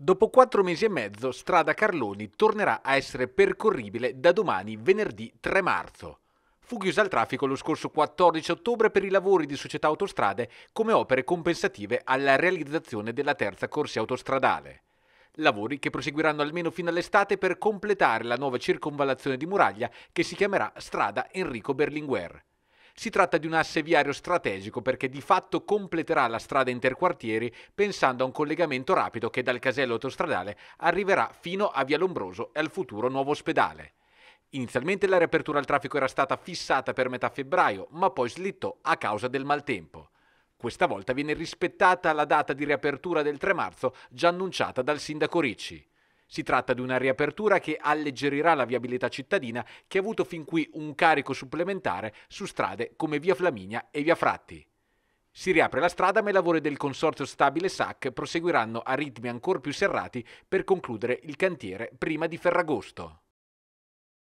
Dopo quattro mesi e mezzo, Strada Carloni tornerà a essere percorribile da domani, venerdì 3 marzo. Fu chiusa al traffico lo scorso 14 ottobre per i lavori di società autostrade come opere compensative alla realizzazione della terza corsia autostradale. Lavori che proseguiranno almeno fino all'estate per completare la nuova circonvallazione di muraglia che si chiamerà Strada Enrico Berlinguer. Si tratta di un asse viario strategico perché di fatto completerà la strada interquartieri pensando a un collegamento rapido che dal casello autostradale arriverà fino a Via Lombroso e al futuro nuovo ospedale. Inizialmente la riapertura al traffico era stata fissata per metà febbraio, ma poi slittò a causa del maltempo. Questa volta viene rispettata la data di riapertura del 3 marzo già annunciata dal sindaco Ricci. Si tratta di una riapertura che alleggerirà la viabilità cittadina che ha avuto fin qui un carico supplementare su strade come via Flaminia e via Fratti. Si riapre la strada ma i lavori del consorzio stabile SAC proseguiranno a ritmi ancora più serrati per concludere il cantiere prima di Ferragosto.